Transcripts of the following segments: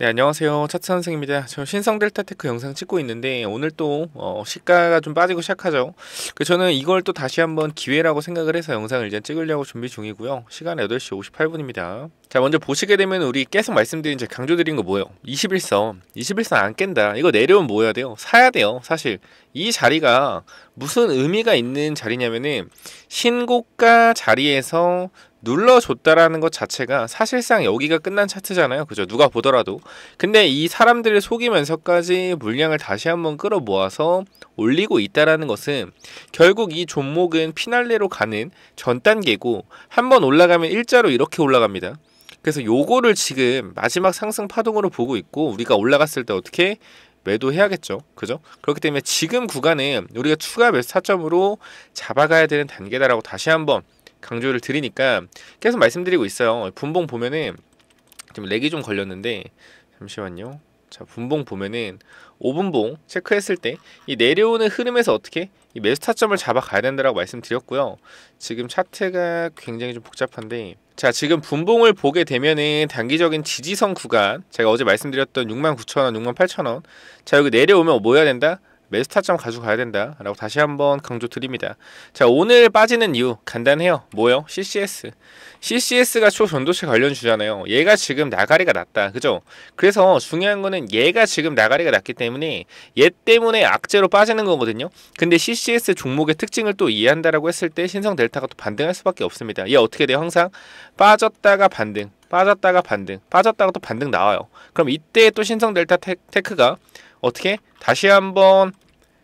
네, 안녕하세요. 차트 선생입니다. 저 신성 델타 테크 영상 찍고 있는데 오늘 또 어, 시가가 좀 빠지고 시작하죠. 그 저는 이걸 또 다시 한번 기회라고 생각을 해서 영상을 이제 찍으려고 준비 중이고요. 시간 8시 58분입니다. 자, 먼저 보시게 되면 우리 계속 말씀드린 제 강조드린 거 뭐예요? 21선. 21선 안 깬다. 이거 내려오면 뭐 해야 돼요? 사야 돼요. 사실 이 자리가 무슨 의미가 있는 자리냐면은 신고가 자리에서 눌러줬다라는 것 자체가 사실상 여기가 끝난 차트잖아요. 그죠? 누가 보더라도. 근데 이 사람들을 속이면서까지 물량을 다시 한번 끌어모아서 올리고 있다라는 것은 결국 이 종목은 피날레로 가는 전 단계고 한번 올라가면 일자로 이렇게 올라갑니다. 그래서 요거를 지금 마지막 상승 파동으로 보고 있고 우리가 올라갔을 때 어떻게 매도해야겠죠. 그죠? 그렇기 때문에 지금 구간은 우리가 추가 매수 차점으로 잡아가야 되는 단계다라고 다시 한번 강조를 드리니까 계속 말씀드리고 있어요. 분봉 보면은 좀 렉이 좀 걸렸는데 잠시만요. 자, 분봉 보면은 5분봉 체크했을 때 이 내려오는 흐름에서 어떻게 이 매수 타점을 잡아 가야 된다라고 말씀드렸고요. 지금 차트가 굉장히 좀 복잡한데 자, 지금 분봉을 보게 되면은 단기적인 지지선 구간 제가 어제 말씀드렸던 69,000원, 68,000원. 자, 여기 내려오면 뭐 해야 된다? 메스타점 가져가야 된다라고 다시 한번 강조드립니다. 자 오늘 빠지는 이유 간단해요. 뭐요? CCS. CCS가 초전도체 관련 주잖아요. 얘가 지금 나가리가 났다. 그죠? 그래서 중요한 거는 얘가 지금 나가리가 났기 때문에 얘 때문에 악재로 빠지는 거거든요. 근데 CCS 종목의 특징을 또 이해한다라고 했을 때 신성 델타가 또 반등할 수밖에 없습니다. 얘 어떻게 돼요? 항상 빠졌다가 반등. 빠졌다가 반등, 빠졌다가 또 반등 나와요. 그럼 이때 또 신성 델타 테크가 어떻게 다시 한번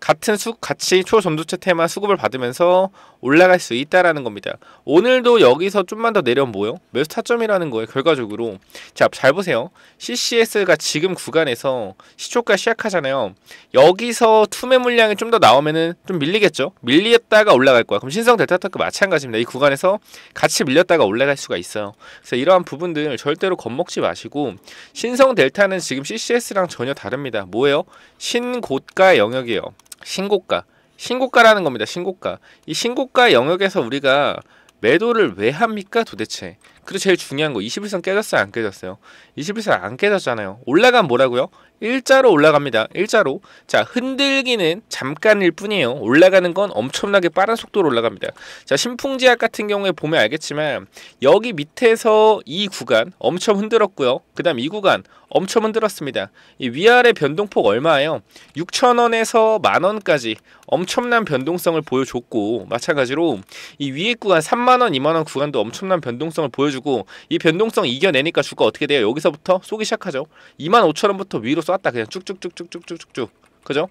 같은 수 같이 초전도체 테마 수급을 받으면서 올라갈 수 있다라는 겁니다. 오늘도 여기서 좀만 더 내려 모여 매수 타점이라는 거예요. 결과적으로 자 잘 보세요. CCS가 지금 구간에서 시초가 시작하잖아요. 여기서 투매 물량이 좀 더 나오면은 좀 밀리겠죠. 밀렸다가 올라갈 거야. 그럼 신성 델타타크 마찬가지입니다. 이 구간에서 같이 밀렸다가 올라갈 수가 있어요. 그래서 이러한 부분들 절대로 겁먹지 마시고 신성 델타는 지금 CCS랑 전혀 다릅니다. 뭐예요? 신고가 영역이에요. 신고가 신고가라는 겁니다. 신고가 이 신고가 영역에서 우리가 매도를 왜 합니까 도대체 그리고 제일 중요한 거 21선 깨졌어요 안 깨졌어요 21선 안 깨졌잖아요 올라간 뭐라고요 일자로 올라갑니다 일자로 자 흔들기는 잠깐일 뿐이에요 올라가는 건 엄청나게 빠른 속도로 올라갑니다 자 신풍지약 같은 경우에 보면 알겠지만 여기 밑에서 이 구간 엄청 흔들었고요 그 다음 이 구간 엄청 흔들었습니다 이 위아래 변동폭 얼마예요 6천원에서 만원까지 엄청난 변동성을 보여줬고 마찬가지로 이 위에 구간 3만원 2만원 구간도 엄청난 변동성을 보여주고 주고 이 변동성 이겨내니까 주가 어떻게 돼요? 여기서부터 쏘기 시작하죠. 25,000원부터 위로 쐈다 그냥 쭉쭉쭉쭉쭉쭉쭉 그죠?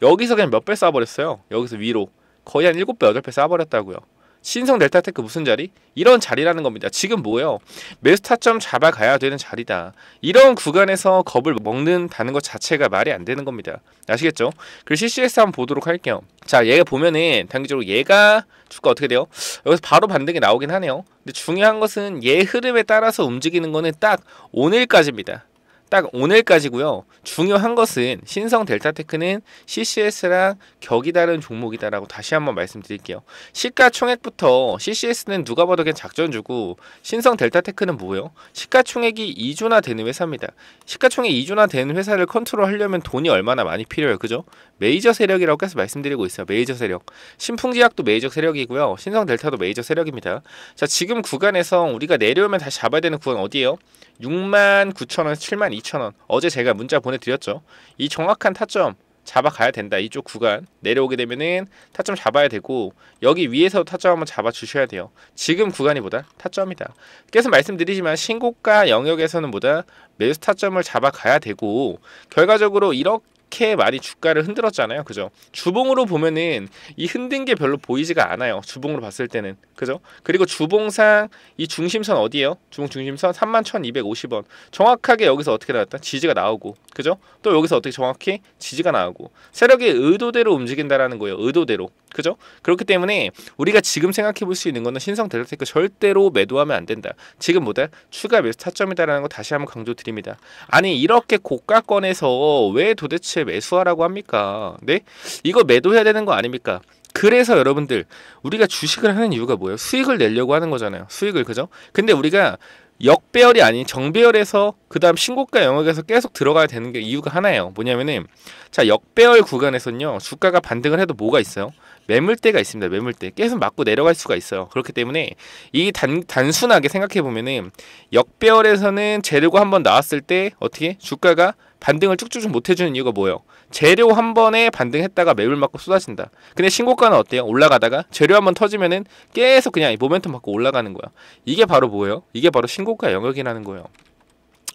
여기서 그냥 몇 배 쏴버렸어요. 여기서 위로 거의 한 7배, 8배 쏴버렸다고요. 신성 델타테크 무슨 자리? 이런 자리라는 겁니다. 지금 뭐예요? 매수 타점 잡아가야 되는 자리다. 이런 구간에서 겁을 먹는다는 것 자체가 말이 안 되는 겁니다. 아시겠죠? 그리고 CCS 한번 보도록 할게요. 자, 얘가 보면은 단기적으로 얘가 주가 어떻게 돼요? 여기서 바로 반등이 나오긴 하네요. 근데 중요한 것은 얘 흐름에 따라서 움직이는 거는 딱 오늘까지입니다. 딱 오늘까지고요. 중요한 것은 신성 델타테크는 CCS랑 격이 다른 종목이다라고 다시 한번 말씀드릴게요. 시가총액부터 CCS는 누가 봐도 그냥 작전주고 신성 델타테크는 뭐예요? 시가총액이 2조나 되는 회사입니다. 시가총액 2조나 되는 회사를 컨트롤하려면 돈이 얼마나 많이 필요해요. 그죠? 메이저 세력이라고 계속 말씀드리고 있어요. 메이저 세력. 신풍지약도 메이저 세력이고요. 신성 델타도 메이저 세력입니다. 자 지금 구간에서 우리가 내려오면 다시 잡아야 되는 구간 어디예요? 6만 9천원에서 7만 2,000원 어제 제가 문자 보내드렸죠. 이 정확한 타점 잡아가야 된다. 이쪽 구간 내려오게 되면은 타점 잡아야 되고 여기 위에서 타점 한번 잡아 주셔야 돼요. 지금 구간이보다 타점이다. 계속 말씀드리지만 신고가 영역에서는 보다 매수 타점을 잡아가야 되고 결과적으로 이렇게 이렇게 많이 주가를 흔들었잖아요. 그죠? 주봉으로 보면은 이 흔든 게 별로 보이지가 않아요. 주봉으로 봤을 때는. 그죠? 그리고 주봉상 이 중심선 어디예요? 주봉 중심선 31,250원. 정확하게 여기서 어떻게 나왔다? 지지가 나오고. 그죠? 또 여기서 어떻게 정확히 지지가 나오고 세력이 의도대로 움직인다라는 거예요. 의도대로. 그죠? 그렇기 때문에 우리가 지금 생각해 볼 수 있는 거는 신성 델타테크 절대로 매도하면 안 된다. 지금 뭐다? 추가 매수 타점이다라는 거 다시 한번 강조드립니다. 아니 이렇게 고가권에서 왜 도대체 매수하라고 합니까? 네? 이거 매도해야 되는 거 아닙니까? 그래서 여러분들 우리가 주식을 하는 이유가 뭐예요? 수익을 내려고 하는 거잖아요. 수익을 그죠? 근데 우리가 역배열이 아닌 정배열에서 그 다음 신고가 영역에서 계속 들어가야 되는 게 이유가 하나예요 뭐냐면은 자 역배열 구간에서는요 주가가 반등을 해도 뭐가 있어요 매물대가 있습니다 매물대 계속 맞고 내려갈 수가 있어요 그렇기 때문에 이 단, 단순하게 생각해 보면은 역배열에서는 재료가 한번 나왔을 때 어떻게 주가가 반등을 쭉쭉 못 해주는 이유가 뭐예요? 재료 한 번에 반등했다가 매물 맞고 쏟아진다. 근데 신고가는 어때요? 올라가다가 재료 한 번 터지면은 계속 그냥 모멘텀 받고 올라가는 거야. 이게 바로 뭐예요? 이게 바로 신고가 영역이라는 거예요.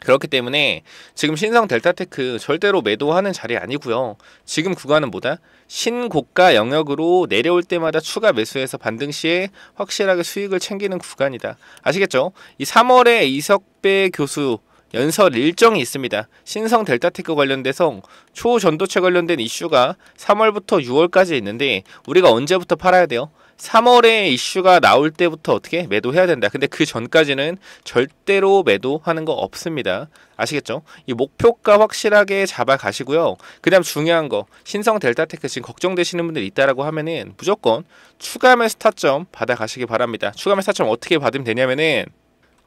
그렇기 때문에 지금 신성 델타테크 절대로 매도하는 자리 아니고요. 지금 구간은 뭐다? 신고가 영역으로 내려올 때마다 추가 매수해서 반등 시에 확실하게 수익을 챙기는 구간이다. 아시겠죠? 이 3월에 이석배 교수 연설 일정이 있습니다. 신성 델타테크 관련돼서 초전도체 관련된 이슈가 3월부터 6월까지 있는데 우리가 언제부터 팔아야 돼요? 3월에 이슈가 나올 때부터 어떻게 매도해야 된다. 근데 그 전까지는 절대로 매도하는 거 없습니다. 아시겠죠? 이 목표가 확실하게 잡아 가시고요. 그다음 중요한 거 신성 델타테크 지금 걱정되시는 분들 있다라고 하면은 무조건 추가 매수 타점 받아 가시기 바랍니다. 추가 매수 타점 어떻게 받으면 되냐면은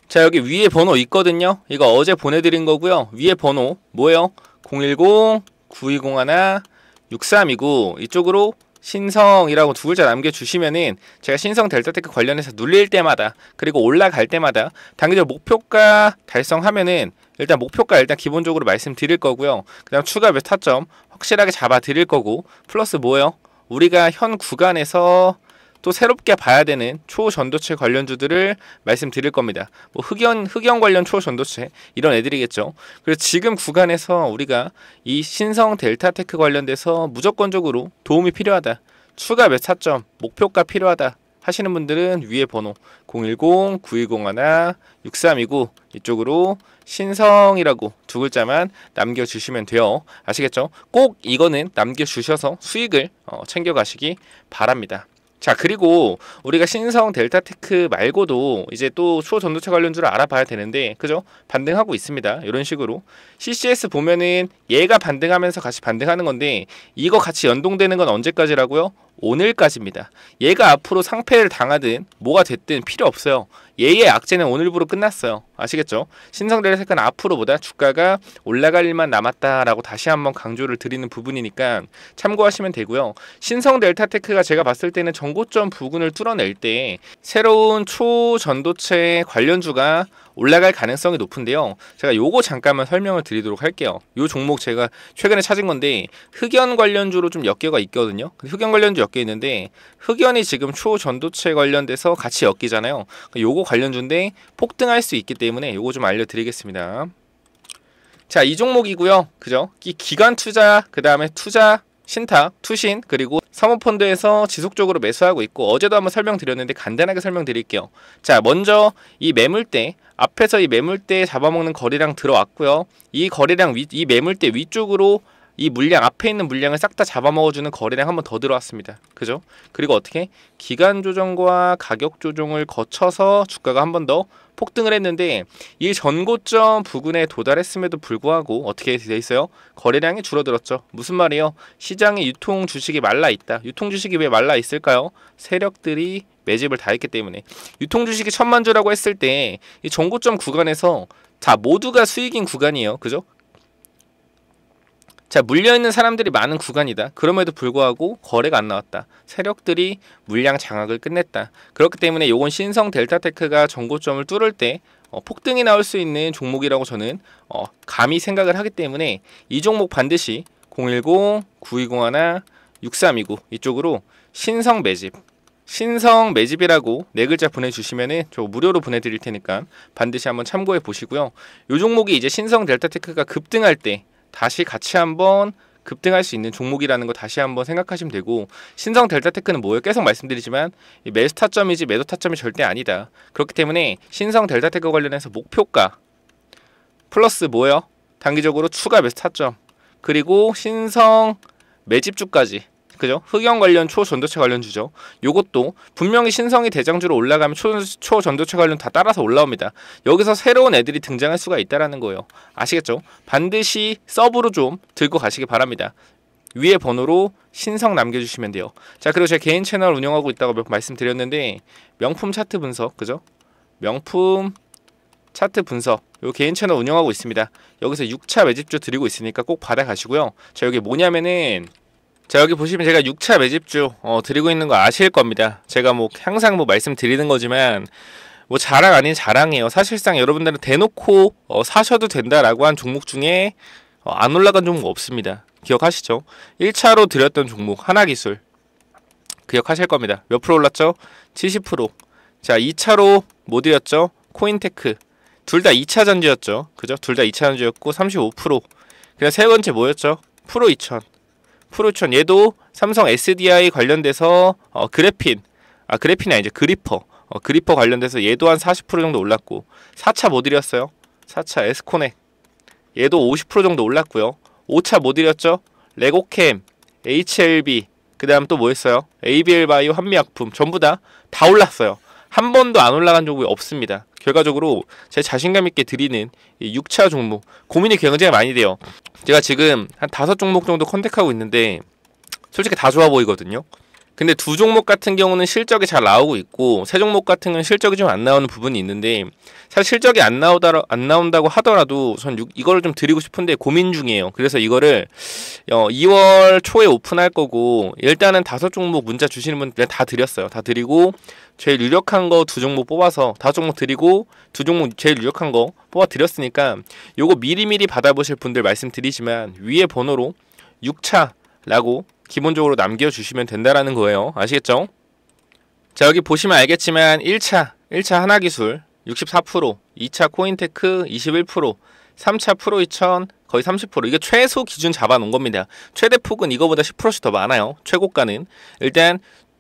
자 여기 위에 번호 있거든요 이거 어제 보내드린 거고요 위에 번호 뭐예요? 010-9201-6329 이쪽으로 신성이라고 두 글자 남겨주시면은 제가 신성 델타테크 관련해서 눌릴 때마다 그리고 올라갈 때마다 단기적 목표가 달성하면은 일단 목표가 일단 기본적으로 말씀드릴 거고요 그 다음 추가 몇 타점 확실하게 잡아 드릴 거고 플러스 뭐예요? 우리가 현 구간에서 또 새롭게 봐야 되는 초전도체 관련주들을 말씀드릴 겁니다. 뭐 흑연 흑연 관련 초전도체 이런 애들이겠죠. 그래서 지금 구간에서 우리가 이 신성 델타테크 관련돼서 무조건적으로 도움이 필요하다. 추가 매차점 목표가 필요하다. 하시는 분들은 위에 번호 010-9101-6329 이쪽으로 신성이라고 두 글자만 남겨주시면 돼요. 아시겠죠? 꼭 이거는 남겨주셔서 수익을 어, 챙겨가시기 바랍니다. 자 그리고 우리가 신성 델타테크 말고도 이제 또 수호 전도체 관련주를 알아봐야 되는데 그죠 반등하고 있습니다 이런 식으로 CCS 보면은 얘가 반등하면서 같이 반등하는 건데 이거 같이 연동되는 건 언제까지라고요 오늘까지입니다 얘가 앞으로 상패를 당하든 뭐가 됐든 필요 없어요 예의 의 악재는 오늘부로 끝났어요. 아시겠죠? 신성대를 색은 앞으로보다 주가가 올라갈 일만 남았다라고 다시 한번 강조를 드리는 부분이니까 참고하시면 되고요. 신성 델타테크가 제가 봤을 때는 전고점 부근을 뚫어낼 때 새로운 초전도체 관련주가 올라갈 가능성이 높은데요. 제가 요거 잠깐만 설명을 드리도록 할게요. 요 종목 제가 최근에 찾은 건데 흑연 관련주로 좀 엮여가 있거든요. 흑연 관련주 엮여 있는데 흑연이 지금 초전도체 관련돼서 같이 엮이잖아요. 그러니까 요거 관련주인데 폭등할 수 있기 때문에 요거 좀 알려드리겠습니다. 자, 이 종목이고요. 그죠? 기관 투자, 그 다음에 투자 신탁, 투신, 그리고 사모펀드에서 지속적으로 매수하고 있고 어제도 한번 설명드렸는데 간단하게 설명드릴게요. 자, 먼저 이 매물대 앞에서 이 매물대 잡아먹는 거래량 들어왔고요. 이 거래량 위, 이 매물대 위쪽으로 이 물량 앞에 있는 물량을 싹 다 잡아먹어주는 거래량 한 번 더 들어왔습니다. 그죠? 그리고 어떻게 기간 조정과 가격 조정을 거쳐서 주가가 한 번 더 폭등을 했는데 이 전고점 부근에 도달했음에도 불구하고 어떻게 돼 있어요? 거래량이 줄어들었죠. 무슨 말이에요? 시장의 유통 주식이 말라 있다. 유통 주식이 왜 말라 있을까요? 세력들이 매집을 다 했기 때문에 유통 주식이 천만 주라고 했을 때 이 전고점 구간에서 자 모두가 수익인 구간이에요 그죠 자, 물려있는 사람들이 많은 구간이다. 그럼에도 불구하고 거래가 안 나왔다. 세력들이 물량 장악을 끝냈다. 그렇기 때문에 요건 신성 델타테크가 정고점을 뚫을 때 어, 폭등이 나올 수 있는 종목이라고 저는 어, 감히 생각을 하기 때문에 이 종목 반드시 010, 9201, 6329 이쪽으로 신성 매집 신성 매집이라고 네 글자 보내주시면저 무료로 보내드릴 테니까 반드시 한번 참고해 보시고요. 이 종목이 이제 신성 델타테크가 급등할 때 다시 같이 한번 급등할 수 있는 종목이라는 거 다시 한번 생각하시면 되고 신성 델타테크는 뭐예요? 계속 말씀드리지만 매수 타점이지 매도 타점이 절대 아니다. 그렇기 때문에 신성 델타테크 관련해서 목표가 플러스 뭐예요? 단기적으로 추가 매수 타점 그리고 신성 매집주까지 그죠? 흑연 관련 초전도체 관련주죠. 요것도 분명히 신성이 대장주로 올라가면 초, 전도체 관련 다 따라서 올라옵니다. 여기서 새로운 애들이 등장할 수가 있다라는 거예요. 아시겠죠? 반드시 서브로 좀 들고 가시기 바랍니다. 위에 번호로 신성 남겨주시면 돼요. 자 그리고 제가 개인 채널 운영하고 있다고 말씀드렸는데 명품 차트 분석 그죠? 명품 차트 분석 요 개인 채널 운영하고 있습니다. 여기서 6차 매집주 드리고 있으니까 꼭 받아가시고요. 자 여기 뭐냐면은 자 여기 보시면 제가 6차 매집주 어, 드리고 있는 거 아실 겁니다. 제가 뭐 항상 뭐 말씀드리는 거지만 뭐 자랑 아닌 자랑이에요. 사실상 여러분들은 대놓고 어, 사셔도 된다라고 한 종목 중에 어, 안 올라간 종목 없습니다. 기억하시죠? 1차로 드렸던 종목 하나기술 기억하실 겁니다. 몇 프로 올랐죠? 70%. 자 2차로 뭐 드렸죠? 코인테크 둘 다 2차 전지였죠. 그죠? 둘 다 2차 전지였고 35%. 그냥 세 번째 뭐였죠? 프로 2000. 프루촌 얘도 삼성 SDI 관련돼서 어, 그래핀 아 그래핀이 아니죠 그리퍼 어, 그리퍼 관련돼서 얘도 한 40% 정도 올랐고 4차 모델이었어요 뭐 4차 에스코넥 얘도 50% 정도 올랐고요 5차 모델이었죠 뭐 레고캠 HLB 그 다음 또 뭐였어요 ABL 바이오 한미약품 전부 다다 다 올랐어요 한 번도 안 올라간 적이 없습니다 결과적으로 제 자신감 있게 드리는 이 6차 종목 고민이 굉장히 많이 돼요. 제가 지금 한 다섯 종목 정도 컨택하고 있는데 솔직히 다 좋아 보이거든요. 근데 두 종목 같은 경우는 실적이 잘 나오고 있고 세 종목 같은 경우는 실적이 좀 안 나오는 부분이 있는데 사실 실적이 안 나오다 안 나온다고 하더라도 전 이거를 좀 드리고 싶은데 고민 중이에요. 그래서 이거를 어, 2월 초에 오픈할 거고 일단은 다섯 종목 문자 주시는 분들 다 드렸어요. 다 드리고 제일 유력한 거 두 종목 뽑아서 다 종목 드리고 두 종목 제일 유력한 거 뽑아 드렸으니까 요거 미리미리 받아보실 분들 말씀드리지만 위에 번호로 6차라고 기본적으로 남겨주시면 된다라는 거예요. 아시겠죠? 자 여기 보시면 알겠지만 1차, 1차 하나기술 64%, 2차 코인테크 21%, 3차 프로 2000 거의 30% 이게 최소 기준 잡아놓은 겁니다. 최대 폭은 이거보다 10%씩 더 많아요. 최고가는 일단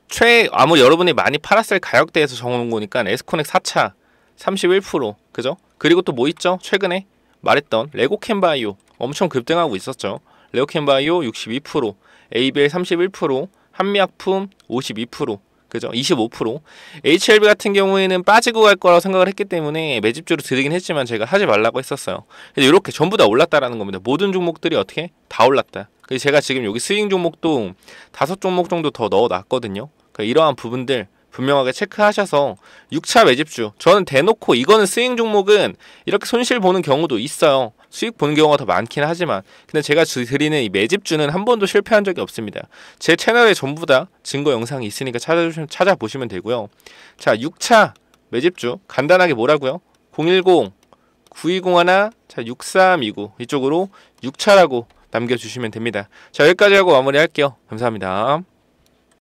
최아무 여러분이 많이 팔았을 가격대에서 정해놓은 거니까 에스코넥 4차 31% 그죠? 그리고 또 뭐 있죠? 최근에 말했던 레고 캔바이오 엄청 급등하고 있었죠. 레오캔바이오 62%, 에이벨 31%, 한미약품 52%, 그죠? 25%. HLB 같은 경우에는 빠지고 갈 거라고 생각을 했기 때문에 매집주로 들이긴 했지만 제가 하지 말라고 했었어요. 그래서 이렇게 전부 다 올랐다라는 겁니다. 모든 종목들이 어떻게 다 올랐다. 그래서 제가 지금 여기 스윙 종목도 다섯 종목 정도 더 넣어 놨거든요. 그러니까 이러한 부분들 분명하게 체크하셔서 6차 매집주 저는 대놓고 이거는 스윙 종목은 이렇게 손실 보는 경우도 있어요. 수익 보는 경우가 더 많긴 하지만 근데 제가 드리는 이 매집주는 한 번도 실패한 적이 없습니다. 제 채널에 전부 다 증거 영상이 있으니까 찾아주시면, 찾아보시면 되고요. 자 6차 매집주 간단하게 뭐라고요? 010 920 1 6329 이쪽으로 6차라고 남겨주시면 됩니다. 자 여기까지 하고 마무리할게요. 감사합니다.